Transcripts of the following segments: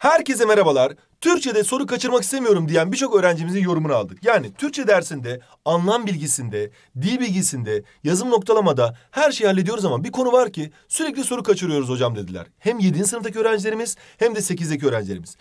Herkese merhabalar. Türkçe'de soru kaçırmak istemiyorum diyen birçok öğrencimizin yorumunu aldık. Yani Türkçe dersinde, anlam bilgisinde, dil bilgisinde, yazım noktalamada her şeyi hallediyoruz ama bir konu var ki sürekli soru kaçırıyoruz hocam dediler. Hem 7. sınıftaki öğrencilerimiz hem de 8'deki öğrencilerimiz.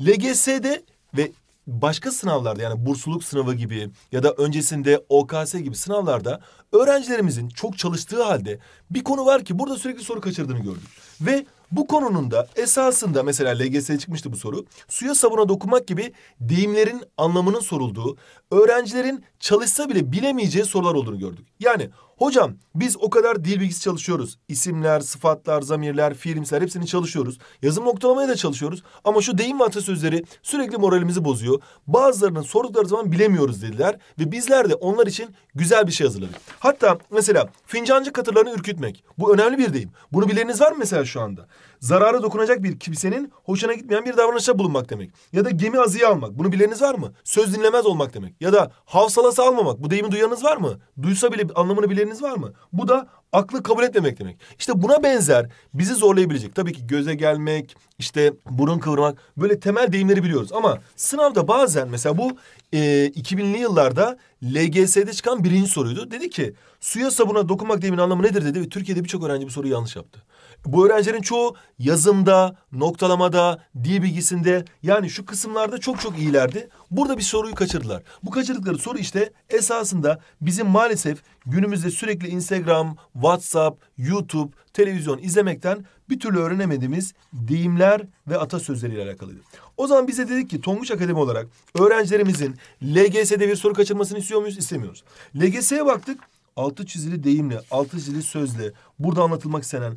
LGS'de ve başka sınavlarda yani bursluluk sınavı gibi ya da öncesinde OKS gibi sınavlarda öğrencilerimizin çok çalıştığı halde bir konu var ki burada sürekli soru kaçırdığını gördük. Ve bu konunun da esasında mesela LGS'ye çıkmıştı bu soru. Suya sabuna dokunmak gibi deyimlerin anlamının sorulduğu, öğrencilerin çalışsa bile bilemeyeceği sorular olduğunu gördük. Yani Hocam biz o kadar dil bilgisi çalışıyoruz. İsimler, sıfatlar, zamirler, fiilimsel hepsini çalışıyoruz. Yazım noktalamaya da çalışıyoruz. Ama şu deyim ve atasözleri sürekli moralimizi bozuyor. Bazılarının sordukları zaman bilemiyoruz dediler. Ve bizler de onlar için güzel bir şey hazırladık. Hatta mesela fincancı katırlarını ürkütmek. Bu önemli bir deyim. Bunu bileniniz var mı mesela şu anda? zararı dokunacak bir kimsenin hoşuna gitmeyen bir davranışta bulunmak demek. Ya da gemi azıya almak. Bunu bileniniz var mı? Söz dinlemez olmak demek. Ya da havsalası almamak. Bu deyimi duyanınız var mı? Duysa bile anlamını bileniniz var mı? Bu da aklı kabul etmemek demek. İşte buna benzer bizi zorlayabilecek. Tabii ki göze gelmek, işte burun kıvırmak böyle temel deyimleri biliyoruz. Ama sınavda bazen mesela bu e, 2000'li yıllarda LGS'de çıkan birinci soruydu. Dedi ki suya sabuna dokunmak deyimin anlamı nedir dedi ve Türkiye'de birçok öğrenci bu soruyu yanlış yaptı. Bu öğrencilerin çoğu yazımda, noktalamada, dil bilgisinde yani şu kısımlarda çok çok iyilerdi. Burada bir soruyu kaçırdılar. Bu kaçırdıkları soru işte esasında bizim maalesef günümüzde sürekli Instagram, WhatsApp, YouTube, televizyon izlemekten bir türlü öğrenemediğimiz deyimler ve atasözleriyle alakalıydı. O zaman bize dedik ki Tonguç Akademi olarak öğrencilerimizin LGS'de bir soru kaçırmasını istiyor muyuz? İstemiyoruz. LGS'ye baktık. Altı çizili deyimle, altı çizili sözle, burada anlatılmak istenen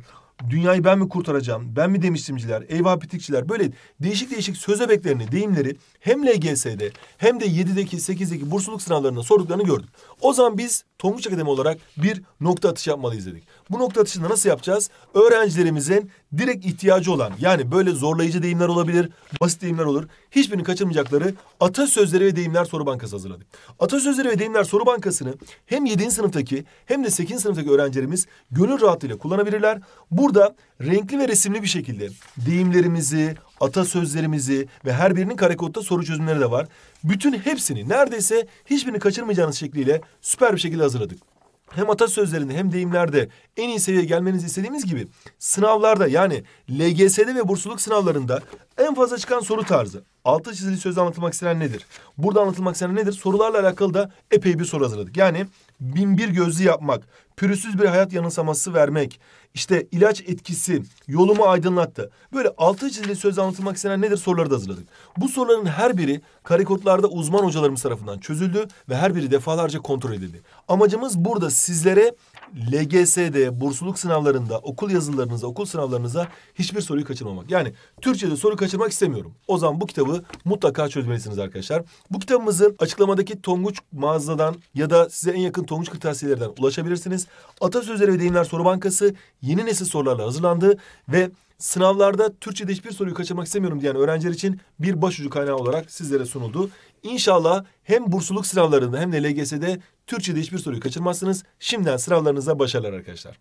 dünyayı ben mi kurtaracağım, ben mi demiştimciler, eyvah pitikçiler böyle değişik değişik söz öbeklerini, deyimleri hem LGS'de hem de 7'deki 8'deki bursluluk sınavlarında sorduklarını gördük. O zaman biz Tonguç Akademi olarak bir nokta atışı yapmalıyız dedik. Bu nokta atışını nasıl yapacağız? Öğrencilerimizin direkt ihtiyacı olan yani böyle zorlayıcı deyimler olabilir, basit deyimler olur. Hiçbirini kaçırmayacakları atasözleri ve deyimler soru bankası hazırladık. Atasözleri ve deyimler soru bankasını hem 7. sınıftaki hem de 8. sınıftaki öğrencilerimiz gönül rahatlığıyla kullanabilirler. Bu Burada renkli ve resimli bir şekilde deyimlerimizi, atasözlerimizi ve her birinin karekodda soru çözümleri de var. Bütün hepsini neredeyse hiçbirini kaçırmayacağınız şekliyle süper bir şekilde hazırladık hem atasözlerinde hem deyimlerde en iyi seviyeye gelmenizi istediğimiz gibi sınavlarda yani LGS'de ve bursluluk sınavlarında en fazla çıkan soru tarzı. Altı çizili sözde anlatılmak istenen nedir? Burada anlatılmak istenen nedir? Sorularla alakalı da epey bir soru hazırladık. Yani binbir gözlü yapmak, pürüzsüz bir hayat yanılsaması vermek, işte ilaç etkisi, yolumu aydınlattı. Böyle altı çizili söz anlatılmak istenen nedir soruları da hazırladık. Bu soruların her biri karikotlarda uzman hocalarımız tarafından çözüldü ve her biri defalarca kontrol edildi. Amacımız burada sizlere LGS'de, bursluluk sınavlarında, okul yazılarınıza, okul sınavlarınıza hiçbir soruyu kaçırmamak. Yani Türkçe'de soru kaçırmak istemiyorum. O zaman bu kitabı mutlaka çözmelisiniz arkadaşlar. Bu kitabımızı açıklamadaki Tonguç mağazadan ya da size en yakın Tonguç Kırtasiyelerden ulaşabilirsiniz. Atasözleri ve Deyimler Soru Bankası yeni nesil sorularla hazırlandı ve sınavlarda Türkçe'de hiçbir soruyu kaçırmak istemiyorum diyen öğrenciler için bir başucu kaynağı olarak sizlere sunuldu. İnşallah hem bursluluk sınavlarında hem de LGS'de Türkçe'de hiçbir soruyu kaçırmazsınız. Şimdiden sınavlarınıza başarılar arkadaşlar.